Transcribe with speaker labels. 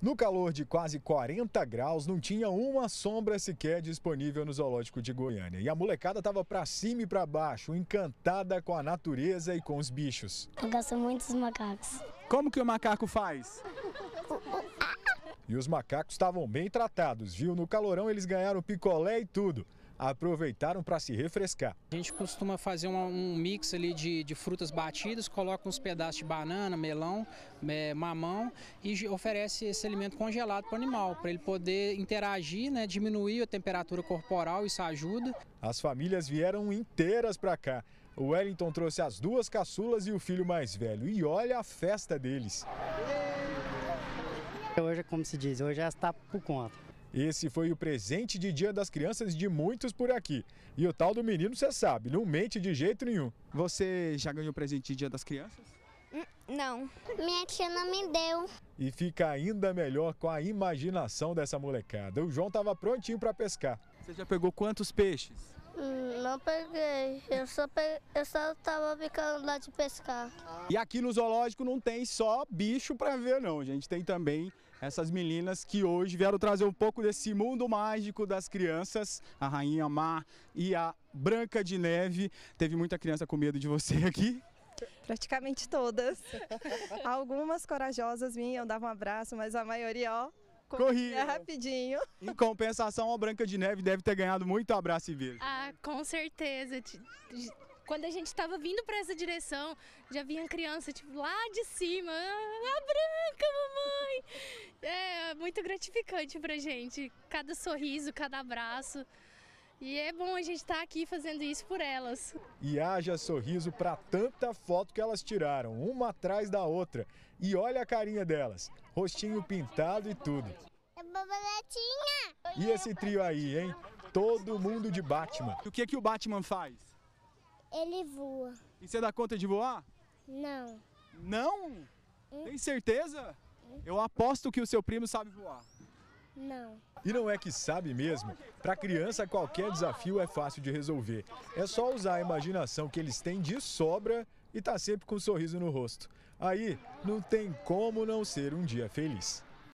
Speaker 1: No calor de quase 40 graus, não tinha uma sombra sequer disponível no zoológico de Goiânia. E a molecada estava para cima e para baixo, encantada com a natureza e com os bichos.
Speaker 2: Eu gosto muito dos macacos. Como que o
Speaker 1: macaco faz? e os macacos estavam bem tratados, viu? No calorão eles ganharam picolé e tudo aproveitaram para se refrescar. A gente costuma fazer um mix ali de, de, frutas batidas, coloca uns pedaços de banana, melão, é, mamão e oferece esse alimento congelado para o animal, para ele poder interagir, né, diminuir a temperatura corporal, isso ajuda. As famílias vieram inteiras para cá. O Wellington trouxe as duas caçulas e o filho mais velho. E olha a festa deles. Hoje, como se diz, hoje está é por conta. Esse foi o presente de Dia das Crianças de muitos por aqui. E o tal do menino, você sabe, não mente de jeito nenhum. Você já ganhou presente de Dia das Crianças?
Speaker 2: Hum, não, minha tia não me deu.
Speaker 1: E fica ainda melhor com a imaginação dessa molecada. O João estava prontinho para pescar. Você já pegou quantos peixes?
Speaker 2: Hum, não peguei, eu só, estava ficando lá de pescar.
Speaker 1: E aqui no zoológico não tem só bicho para ver não, gente. Tem também essas meninas que hoje vieram trazer um pouco desse mundo mágico das crianças, a Rainha Má e a Branca de Neve. Teve muita criança com medo de você aqui?
Speaker 2: Praticamente todas. Algumas corajosas vinham, davam um abraço, mas a maioria, ó, corria é rapidinho.
Speaker 1: Em compensação, a Branca de Neve deve ter ganhado muito abraço e beijo.
Speaker 2: Ah, com certeza. Quando a gente estava vindo para essa direção, já vinha criança, tipo, lá de cima, ah, a Branca, muito gratificante para gente, cada sorriso, cada abraço. E é bom a gente estar tá aqui fazendo isso por elas.
Speaker 1: E haja sorriso para tanta foto que elas tiraram, uma atrás da outra. E olha a carinha delas, rostinho pintado e tudo.
Speaker 2: É borboletinha! E
Speaker 1: esse trio aí, hein? Todo mundo de Batman. O que é que o Batman faz?
Speaker 2: Ele voa.
Speaker 1: E você dá conta de voar? Não. Não? Hum? Tem certeza? Eu aposto que o seu primo sabe
Speaker 2: voar. Não.
Speaker 1: E não é que sabe mesmo? Para criança, qualquer desafio é fácil de resolver. É só usar a imaginação que eles têm de sobra e tá sempre com um sorriso no rosto. Aí, não tem como não ser um dia feliz.